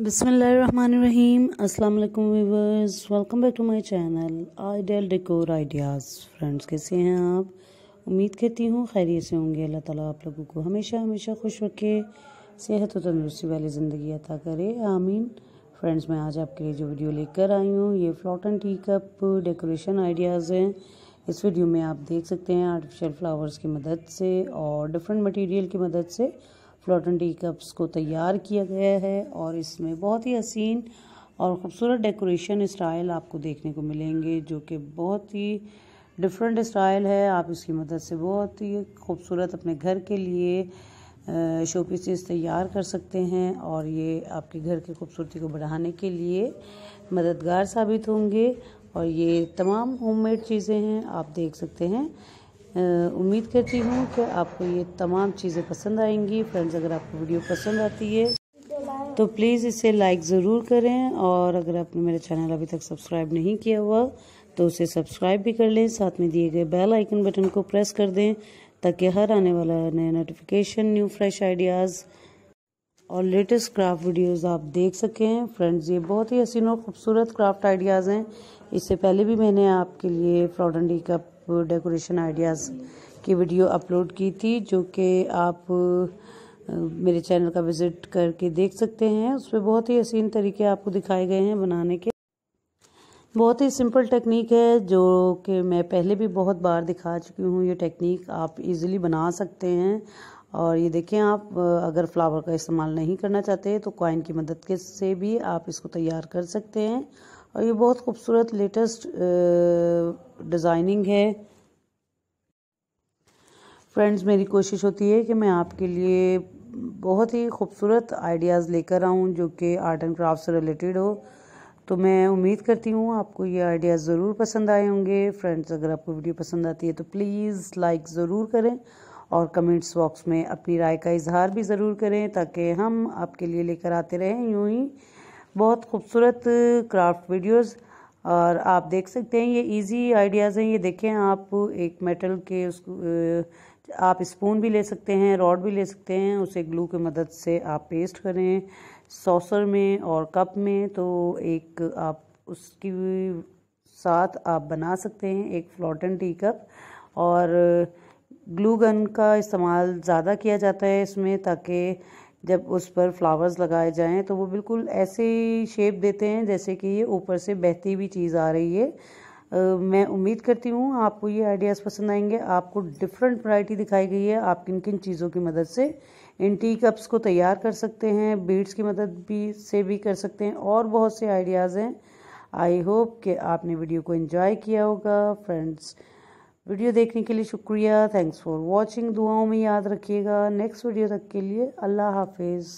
बसमीम अल्लाम viewers welcome back to my channel ideal decor ideas friends कैसे हैं आप उम्मीद करती हूँ खैरियत से होंगे अल्लाह ताला आप लोगों को हमेशा हमेशा खुश रखे सेहत और तंदरुस्ती वाली ज़िंदगी अता करे आमीन फ्रेंड्स मैं आज आपके लिए जो वीडियो लेकर आई हूँ ये फ्लॉट and tea cup decoration ideas हैं इस वीडियो में आप देख सकते हैं आर्टिफिशल फ्लावर्स की मदद से और डिफरेंट मटीरियल की मदद से फ्लोटन डी कप्स को तैयार किया गया है और इसमें बहुत ही हसीन और ख़ूबसूरत डेकोरेशन स्टाइल आपको देखने को मिलेंगे जो कि बहुत ही डिफरेंट स्टाइल है आप इसकी मदद से बहुत ही खूबसूरत अपने घर के लिए शो पीसेस तैयार कर सकते हैं और ये आपके घर की खूबसूरती को बढ़ाने के लिए मददगार साबित होंगे और ये तमाम होममेड चीज़ें हैं आप देख सकते हैं उम्मीद करती हूँ कि आपको ये तमाम चीज़ें पसंद आएंगी फ्रेंड्स अगर आपको वीडियो पसंद आती है तो प्लीज़ इसे लाइक ज़रूर करें और अगर आपने मेरा चैनल अभी तक सब्सक्राइब नहीं किया हुआ तो उसे सब्सक्राइब भी कर लें साथ में दिए गए बेल आइकन बटन को प्रेस कर दें ताकि हर आने वाला नया नोटिफिकेशन न्यू फ्रेश आइडियाज़ और लेटेस्ट क्राफ्ट वीडियोस आप देख सकें फ्रेंड्स ये बहुत ही हसीन और ख़ूबसूरत क्राफ्ट आइडियाज़ हैं इससे पहले भी मैंने आपके लिए फ्रॉडनडी का डेकोरेशन आइडियाज़ की वीडियो अपलोड की थी जो कि आप मेरे चैनल का विज़िट करके देख सकते हैं उसमें बहुत ही हसीन तरीके आपको दिखाए गए हैं बनाने के बहुत ही सिंपल टेक्निक है जो कि मैं पहले भी बहुत बार दिखा चुकी हूँ ये टेक्निक आप इजीली बना सकते हैं और ये देखें आप अगर फ्लावर का इस्तेमाल नहीं करना चाहते तो कॉइन की मदद के से भी आप इसको तैयार कर सकते हैं और ये बहुत खूबसूरत लेटेस्ट डिज़ाइनिंग है फ्रेंड्स मेरी कोशिश होती है कि मैं आपके लिए बहुत ही खूबसूरत आइडियाज़ लेकर आऊँ जो कि आर्ट एंड क्राफ्ट से रिलेटेड हो तो मैं उम्मीद करती हूँ आपको ये आइडियाज़ ज़रूर पसंद आए होंगे फ्रेंड्स अगर आपको वीडियो पसंद आती है तो प्लीज़ लाइक ज़रूर करें और कमेंट्स बॉक्स में अपनी राय का इजहार भी ज़रूर करें ताकि हम आपके लिए लेकर आते रहें यूँ ही बहुत खूबसूरत क्राफ्ट वीडियोस और आप देख सकते हैं ये इजी आइडियाज़ हैं ये देखें आप एक मेटल के उस आप स्पून भी ले सकते हैं रॉड भी ले सकते हैं उसे ग्लू की मदद से आप पेस्ट करें सॉसर में और कप में तो एक आप उसकी साथ आप बना सकते हैं एक फ्लॉटन टी कप और ग्लू गन का इस्तेमाल ज़्यादा किया जाता है इसमें ताकि जब उस पर फ्लावर्स लगाए जाएं तो वो बिल्कुल ऐसे शेप देते हैं जैसे कि ये ऊपर से बहती हुई चीज़ आ रही है मैं उम्मीद करती हूँ आपको ये आइडियाज़ पसंद आएंगे आपको डिफरेंट वैरायटी दिखाई गई है आप किन किन चीज़ों की मदद से इन टी कप्स को तैयार कर सकते हैं बीड्स की मदद भी से भी कर सकते हैं और बहुत से आइडियाज़ हैं आई होप कि आपने वीडियो को इन्जॉय किया होगा फ्रेंड्स वीडियो देखने के लिए शुक्रिया थैंक्स फॉर वॉचिंग दुआओं में याद रखिएगा नेक्स्ट वीडियो तक के लिए अल्लाह हाफिज़